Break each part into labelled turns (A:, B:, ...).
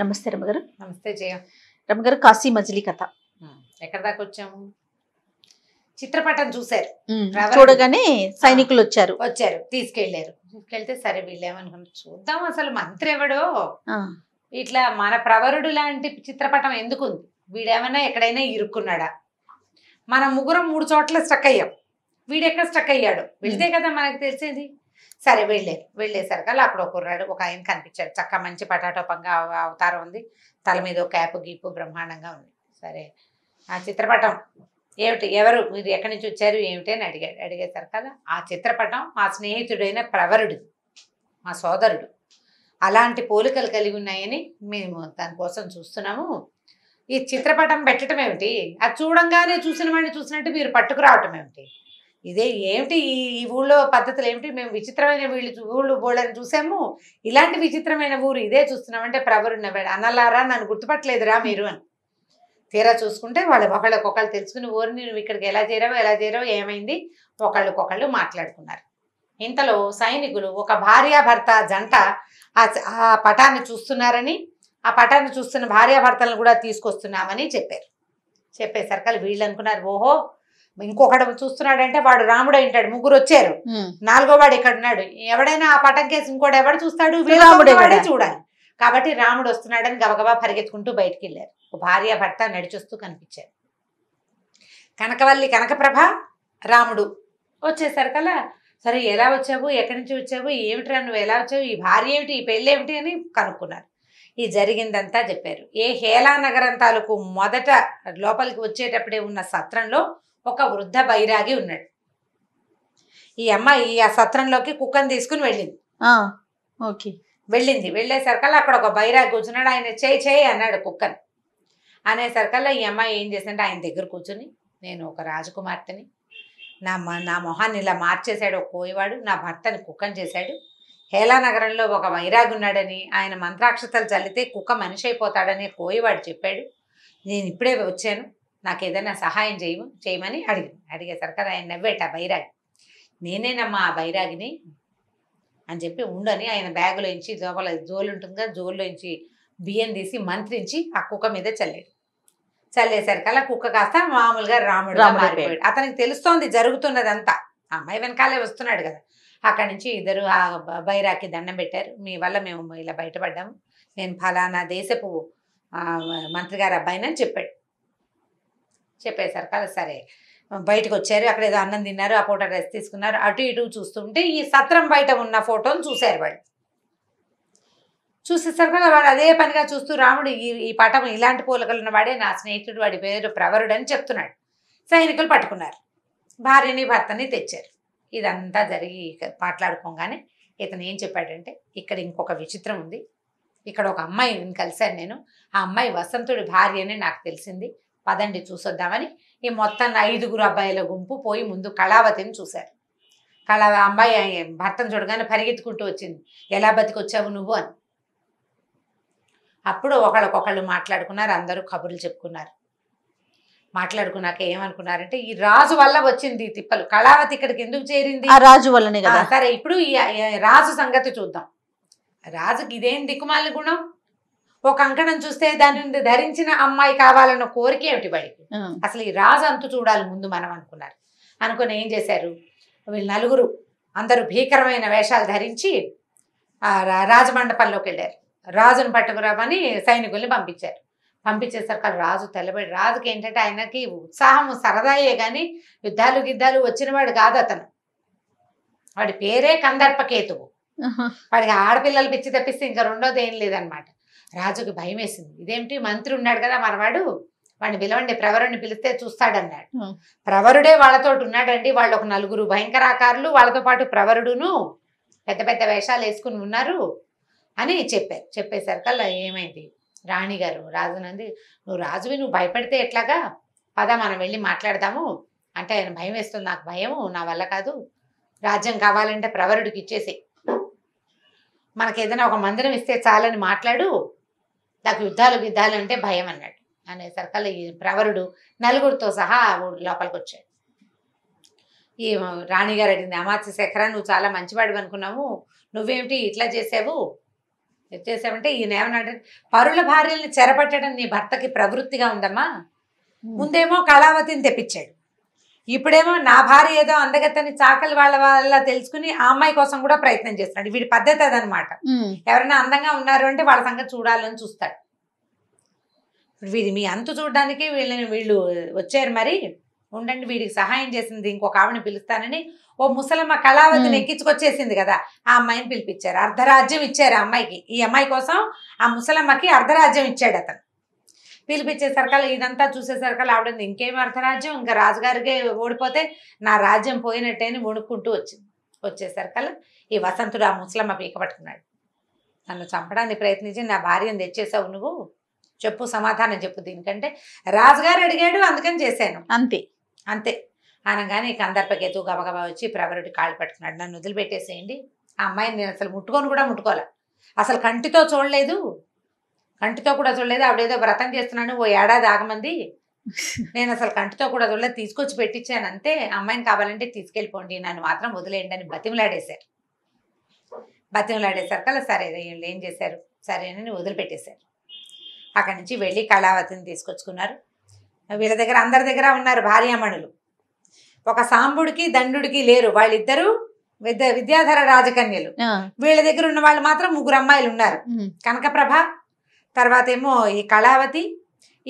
A: నమస్తే రమగారు నమస్తే జయ రమగారు కాశీ మజిలీ కథ
B: ఎక్కడ దాకా వచ్చాము చిత్రపటం చూసారు చూడగానే
A: సైనికులు వచ్చారు
B: వచ్చారు తీసుకెళ్లారు తీసుకెళ్తే సరే వీళ్ళేమనుకున్న చూద్దాం అసలు మంత్రి ఎవడో ఇట్లా మన ప్రవరుడు లాంటి చిత్రపటం ఎందుకుంది వీడేమైనా ఎక్కడైనా ఇరుక్కున్నాడా మన ముగ్గురం మూడు చోట్ల స్టక్ అయ్యాం వీడెక్కడ స్టక్ అయ్యాడు వెళ్తే కదా మనకు తెలిసేది సరే వెళ్ళారు అలా అప్పుడు ఒక కుర్రాడు ఒక ఆయన కనిపించాడు చక్క మంచి పటాటోపంగా అవతారం ఉంది తల మీద ఒక క్యాప్ గీపు బ్రహ్మాండంగా ఉంది సరే ఆ చిత్రపటం ఏమిటి ఎవరు మీరు ఎక్కడి నుంచి వచ్చారు ఏమిటి అని అడిగాడు కదా ఆ చిత్రపటం మా స్నేహితుడైన ప్రవరుడు మా సోదరుడు అలాంటి పోలికలు కలిగి ఉన్నాయని మేము దానికోసం చూస్తున్నాము ఈ చిత్రపటం పెట్టడం ఏమిటి అది చూడంగానే చూసిన వాడిని చూసినట్టు మీరు పట్టుకురావటం ఏమిటి ఇదే ఏమిటి ఈ ఊళ్ళో పద్ధతులు ఏమిటి మేము విచిత్రమైన వీళ్ళు ఊళ్ళు బోళ్ళని చూసాము ఇలాంటి విచిత్రమైన ఊరు ఇదే చూస్తున్నాం అంటే ప్రవరుణ అనలారా నన్ను గుర్తుపట్టలేదురా మీరు అని తీరా చూసుకుంటే వాళ్ళు ఒకళ్ళు తెలుసుకుని ఊరు నువ్వు ఇక్కడికి ఎలా చేరావు ఎలా చేరావు ఏమైంది ఒకళ్ళకొకళ్ళు మాట్లాడుకున్నారు ఇంతలో సైనికులు ఒక భార్యాభర్త జంట ఆ పటాన్ని చూస్తున్నారని ఆ పటాన్ని చూస్తున్న భార్యాభర్తలను కూడా తీసుకొస్తున్నామని చెప్పారు చెప్పేసరికి వీళ్ళు అనుకున్నారు ఓహో ఇంకొకటి చూస్తున్నాడంటే వాడు రాముడు అయింటాడు ముగ్గురు వచ్చారు నాలుగో వాడు ఇక్కడ ఉన్నాడు ఎవడైనా ఆ పటం కేసు ఇంకోటి ఎవడు చూస్తాడు చూడాలి కాబట్టి రాముడు వస్తున్నాడని గబగబా పరిగెత్తుకుంటూ బయటికి వెళ్ళారు భార్య భర్త నడిచొస్తూ కనిపించారు కనకవల్లి కనకప్రభ రాముడు వచ్చేసారు కదా సరే ఎలా వచ్చావు ఎక్కడి నుంచి వచ్చావు ఏమిట్రా నువ్వు ఎలా వచ్చావు ఈ భార్య ఏమిటి ఈ పెళ్ళి ఏమిటి అని కనుక్కున్నారు ఈ జరిగిందంతా చెప్పారు ఏ హేలా నగరం తాలూకు మొదట లోపలికి వచ్చేటప్పుడే ఉన్న సత్రంలో ఒక వృద్ధ బైరాగి ఉన్నాడు ఈ అమ్మాయి ఆ సత్రంలోకి కుక్కను తీసుకుని వెళ్ళింది ఓకే వెళ్ళింది వెళ్ళేసరికల్లా అక్కడ ఒక బైరాగి కూర్చున్నాడు ఆయన చేయి చేయి అన్నాడు కుక్కని అనేసరికల్లా ఈ అమ్మాయి ఏం చేసిందంటే ఆయన దగ్గర కూర్చుని నేను ఒక రాజకుమార్తెని నా నా మొహాన్ని ఇలా మార్చేశాడు ఒక కోయవాడు నా భర్తని కుక్కని చేశాడు హేలా నగరంలో ఒక వైరాగి ఉన్నాడని ఆయన మంత్రాక్షతలు చల్లితే కుక్క మనిషి అయిపోతాడని కోయవాడు చెప్పాడు నేను ఇప్పుడే వచ్చాను నాకు ఏదైనా సహాయం చేయము చేయమని అడిగి అడిగేసరికి ఆయన నవ్వేట బైరాగి నేనేనమ్మా ఆ బైరాగిని అని చెప్పి ఉండని ఆయన బ్యాగులోంచి జోబల జోలు ఉంటుంది కదా జోలులోంచి బియ్యం తీసి మంత్రించి ఆ కుక్క మీద చల్లాడు చల్లేసరికి అలా కుక్క కాస్త మామూలుగా రాముడు మారిపోయాడు అతనికి తెలుస్తోంది జరుగుతున్నదంతా అమ్మాయి వెనకాలే వస్తున్నాడు కదా అక్కడి నుంచి ఇద్దరు ఆ బైరాకి దండం పెట్టారు మీ వల్ల మేము ఇలా బయటపడ్డాము నేను ఫలానా దేశపు మంత్రి గారు అబ్బాయినని చెప్పాడు చెప్పేశారు కదా సరే బయటకు వచ్చారు అక్కడ ఏదో అన్నం తిన్నారు ఆ ఫోటో డ్రెస్ తీసుకున్నారు అటు ఇటు చూస్తుంటే ఈ సత్రం బయట ఉన్న ఫోటోని చూశారు వాళ్ళు చూసేసరికి వాడు అదే పనిగా చూస్తూ రాముడు ఈ ఈ పటం ఇలాంటి పోలకలు వాడే నా స్నేహితుడు వాడి పేరు ప్రవరుడు అని చెప్తున్నాడు సైనికులు పట్టుకున్నారు భార్యని భర్తని తెచ్చారు ఇదంతా జరిగి మాట్లాడుకోగానే ఇతను ఏం చెప్పాడంటే ఇక్కడ ఇంకొక విచిత్రం ఉంది ఇక్కడ ఒక అమ్మాయిని కలిశాను నేను ఆ అమ్మాయి వసంతుడి భార్య అని నాకు తెలిసింది పదండి చూసొద్దామని ఈ మొత్తం ఐదుగురు అబ్బాయిల గుంపు పోయి ముందు కళావతిని చూశారు కళా అమ్మాయి భర్తను చూడగానే పరిగెత్తుకుంటూ వచ్చింది ఎలా బతికొచ్చావు నువ్వు అని అప్పుడు ఒకళ్ళకొకళ్ళు మాట్లాడుకున్నారు అందరూ కబుర్లు చెప్పుకున్నారు మాట్లాడుకున్నాక ఏమనుకున్నారంటే ఈ రాజు వల్ల వచ్చింది ఈ తిప్పలు కళావతి ఇక్కడికి ఎందుకు చేరింది రాజు వల్లనే కదా సరే ఇప్పుడు ఈ రాజు సంగతి చూద్దాం రాజుకి ఇదేం దిక్కుమాలి గుణం ఒక అంకణం చూస్తే దానిని ధరించిన అమ్మాయి కావాలన్న కోరిక ఏమిటి వాడికి అసలు ఈ రాజు అంతు చూడాలి ముందు మనం అనుకున్నారు అనుకుని ఏం చేశారు వీళ్ళు నలుగురు అందరూ భీకరమైన వేషాలు ధరించి రాజమండపంలోకి వెళ్ళారు రాజును పట్టుకురామని సైనికుల్ని పంపించారు పంపించేసరికి రాజు తెల్లబడి రాజుకి ఏంటంటే ఆయనకి ఉత్సాహం సరదాయే కానీ యుద్ధాలు గిద్దాలు వచ్చినవాడు కాదు అతను వాడి పేరే కందర్పకేతువు వాడికి ఆడపిల్లలు పిచ్చి తప్పిస్తే ఇంకా రెండోది ఏం లేదనమాట రాజుకి భయం వేసింది ఇదేమిటి మంత్రి ఉన్నాడు కదా మనవాడు వాడిని పిలవండి ప్రవరుణ్ణి పిలిస్తే చూస్తాడన్నాడు ప్రవరుడే వాళ్ళతో ఉన్నాడండి వాళ్ళు ఒక నలుగురు భయంకరాకారులు వాళ్ళతో పాటు ప్రవరుడును పెద్ద పెద్ద వేషాలు వేసుకుని ఉన్నారు అని చెప్పారు చెప్పేసరికల్లా ఏమైంది రాణిగారు రాజునంది నువ్వు రాజువి నువ్వు భయపడితే ఎట్లాగా పద మనం వెళ్ళి మాట్లాడదాము అంటే ఆయన భయం వేస్తుంది నాకు భయము నా వల్ల కాదు రాజ్యం కావాలంటే ప్రవరుడికి ఇచ్చేసేయి మనకి ఏదైనా ఒక మందిరం ఇస్తే చాలని మాట్లాడు నాకు యుద్ధాలు యుద్ధాలు అంటే భయం అన్నాడు అనే అనేసరికల్లా ఈ ప్రవరుడు నలుగురితో సహా లోపలికి వచ్చాడు ఈ రాణిగారు అడిగింది అమాత్య శేఖర నువ్వు చాలా మంచివాడు అనుకున్నావు నువ్వేమిటి ఇట్లా చేసావు చేసావంటే ఈయన ఏమన్నాడు పరుల భార్యల్ని చెరపట్టడం నీ భర్తకి ప్రవృత్తిగా ఉందమ్మా ముందేమో కళావతిని తెప్పించాడు ఇప్పుడేమో నా భార్య ఏదో అందగత్తని చాకలి వాళ్ళ వల్ల తెలుసుకుని ఆ అమ్మాయి కోసం కూడా ప్రయత్నం చేస్తున్నాడు వీడి పద్ధతి అదనమాట ఎవరైనా అందంగా ఉన్నారు అంటే వాళ్ళ సంగతి చూడాలని చూస్తాడు వీడి మీ అంతు చూడడానికి వీళ్ళని వీళ్ళు వచ్చారు మరి ఉండండి వీడికి సహాయం చేసింది ఇంకొక ఆవిడని పిలుస్తానని ఓ ముసలమ్మ కళావతిని ఎక్కించుకొచ్చేసింది కదా ఆ అమ్మాయిని పిలిపించారు అర్ధరాజ్యం ఇచ్చారు ఆ అమ్మాయికి ఈ అమ్మాయి కోసం ఆ ముసలమ్మకి అర్ధరాజ్యం ఇచ్చాడు అతను పిలిపించేసరికల్ ఇదంతా చూసేసరికి ఆవిడ ఇంకేం అర్థరాజ్యం ఇంకా రాజుగారికి ఓడిపోతే నా రాజ్యం పోయినట్టే అని వణుక్కుంటూ వచ్చింది వచ్చేసరికల్ ఈ వసంతుడు ఆ ముసలమ్మ పీక పట్టుకున్నాడు నన్ను చంపడానికి ప్రయత్నించి నా భార్యను తెచ్చేసావు నువ్వు చెప్పు సమాధానం చెప్పు దీనికంటే రాజుగారు అడిగాడు అందుకని చేశాను అంతే అంతే అనగానే ఇక అందరిపకేతూ గబగబా వచ్చి ప్రవరుడి కాళ్ళు పట్టుకున్నాడు నన్ను వదిలిపెట్టేసేయండి ఆ అమ్మాయిని నేను అసలు ముట్టుకొని కూడా ముట్టుకోలే అసలు కంటితో చూడలేదు కంటితో కూడా చూడలేదు ఆవిడేదో వ్రతం చేస్తున్నాను ఓ ఏడాది ఆగమంది నేను అసలు కంటితో కూడా చూడలేదు తీసుకొచ్చి పెట్టించాను అంతే అమ్మాయిని కావాలంటే తీసుకెళ్ళిపోండి నన్ను మాత్రం వదిలేయండి అని బతిమలాడేశారు బతిమలాడేశారు కదా సరే వీళ్ళు ఏం చేశారు సరేనని వదిలిపెట్టేశారు అక్కడి నుంచి వెళ్ళి కళావతిని తీసుకొచ్చుకున్నారు వీళ్ళ దగ్గర అందరి దగ్గర ఉన్నారు భార్యామణులు ఒక సాంబుడికి దండుడికి లేరు వాళ్ళిద్దరూ విద్యా విద్యాధర రాజకన్యలు వీళ్ళ దగ్గర ఉన్న వాళ్ళు మాత్రం ముగ్గురు అమ్మాయిలు ఉన్నారు కనకప్రభ తర్వాత ఏమో ఈ కళావతి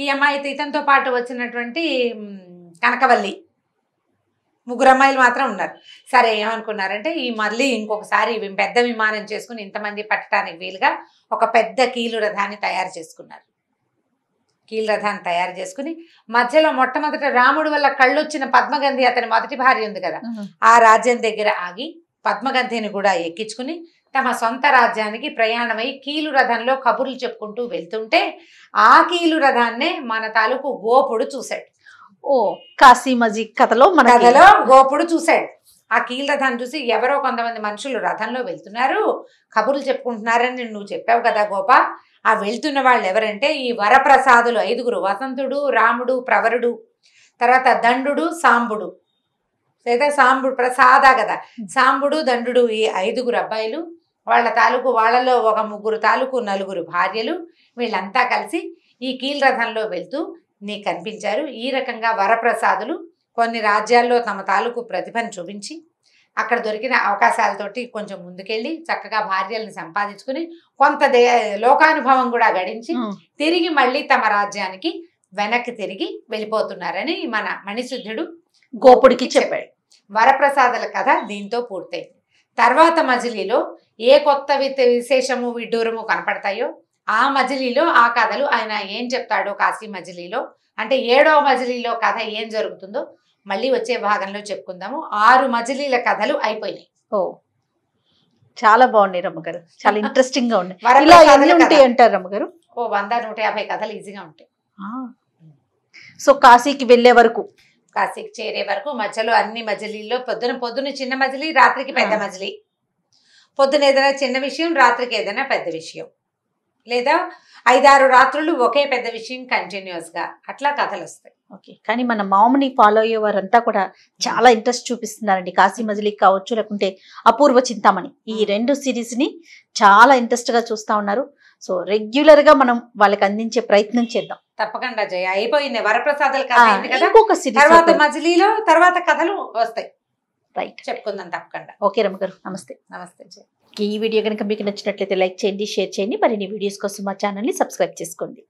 B: ఈ అమ్మాయి ఇతనితో పాటు వచ్చినటువంటి కనకవల్లి ముగ్గురు అమ్మాయిలు మాత్రం ఉన్నారు సరే ఏమనుకున్నారంటే ఈ మళ్ళీ ఇంకొకసారి పెద్ద విమానం చేసుకుని ఇంతమంది పట్టడానికి వీలుగా ఒక పెద్ద కీలు రథాన్ని తయారు చేసుకున్నారు కీలు రథాన్ని తయారు చేసుకుని మధ్యలో మొట్టమొదట రాముడు వల్ల కళ్ళొచ్చిన పద్మగంధి అతని మొదటి భార్య ఉంది కదా ఆ రాజ్యం దగ్గర ఆగి పద్మగంధిని కూడా ఎక్కించుకుని తమ సొంత రాజ్యానికి ప్రయాణమై కీలు రథంలో కబుర్లు చెప్పుకుంటూ వెళ్తుంటే ఆ కీలు రథాన్నే మన తాలూకు గోపుడు చూశాడు ఓ
A: కాశీ కథలో మన కథలో గోపుడు చూశాడు
B: ఆ కీలు రథాన్ని చూసి ఎవరో కొంతమంది మనుషులు రథంలో వెళ్తున్నారు కబుర్లు చెప్పుకుంటున్నారని నువ్వు చెప్పావు కదా గోప ఆ వెళ్తున్న వాళ్ళు ఎవరంటే ఈ వరప్రసాదులు ఐదుగురు వసంతుడు రాముడు ప్రవరుడు తర్వాత దండు సాంబుడు లేదా సాంబుడు ప్రసాద కదా సాంబుడు దండు ఈ ఐదుగురు అబ్బాయిలు వాళ్ళ తాలూకు వాళ్ళలో ఒక ముగ్గురు తాలూకు నలుగురు భార్యలు వీళ్ళంతా కలిసి ఈ కీలరథంలో వెళ్తూ నీకు కనిపించారు ఈ రకంగా వరప్రసాదులు కొన్ని రాజ్యాల్లో తమ తాలూకు ప్రతిభను చూపించి అక్కడ దొరికిన అవకాశాలతోటి కొంచెం ముందుకెళ్ళి చక్కగా భార్యలను సంపాదించుకుని కొంత లోకానుభవం కూడా గడించి తిరిగి మళ్ళీ తమ రాజ్యానికి వెనక్కి తిరిగి వెళ్ళిపోతున్నారని మన మణిశుద్ధుడు గోపుడికి చెప్పాడు వరప్రసాదుల కథ దీంతో పూర్తయింది తర్వాత మజిలీలో ఏ కొత్త విశేషము విడ్డూరము కనపడతాయో ఆ మజిలీలో ఆ కథలు ఆయన ఏం చెప్తాడో కాశీ మజిలీలో అంటే ఏడో మజిలీలో కథ ఏం జరుగుతుందో మళ్ళీ వచ్చే భాగంలో చెప్పుకుందాము ఆరు మజిలీల కథలు అయిపోయినాయి ఓ
A: చాలా బాగున్నాయి రమ్మగారు చాలా ఇంట్రెస్టింగ్ గా ఉన్నాయి అంటారు రమ్మగారు
B: ఓ వంద నూట యాభై కథలు ఈజీగా ఉంటాయి
A: సో కాశీకి వెళ్ళే వరకు
B: కాశీకి చేరే వరకు మధ్యలో అన్ని మజిలీల్లో పొద్దున పొద్దున చిన్న మజిలీ రాత్రికి పెద్ద మజిలీ పొద్దున ఏదైనా చిన్న విషయం రాత్రికి ఏదైనా పెద్ద విషయం లేదా ఐదారు రాత్రులు ఒకే పెద్ద విషయం గా అట్లా కథలు వస్తాయి
A: ఓకే కానీ మన మామని ఫాలో అయ్యే వారంతా కూడా చాలా ఇంట్రెస్ట్ చూపిస్తున్నారండి కాశీ మజిలీ కావచ్చు లేకుంటే అపూర్వ చింతామణి ఈ రెండు సిరీస్ ని చాలా ఇంట్రెస్ట్ గా చూస్తా ఉన్నారు సో రెగ్యులర్ గా మనం వాళ్ళకి అందించే ప్రయత్నం చేద్దాం
B: తప్పకుండా జయ అయిపోయింది వరప్రసాదాలు ఇంకొక తర్వాత మజిలీలో తర్వాత కథలు వస్తాయి
A: రైట్ చెప్పుకుందాం తప్పకుండా ఓకే రమ్మ నమస్తే నమస్తే జయ ఈ వీడియో కనుక మీకు నచ్చినట్లయితే లైక్ చేయండి షేర్ చేయండి మరిన్ని వీడియోస్ కోసం మా ఛానల్ని సబ్స్క్రైబ్ చేసుకోండి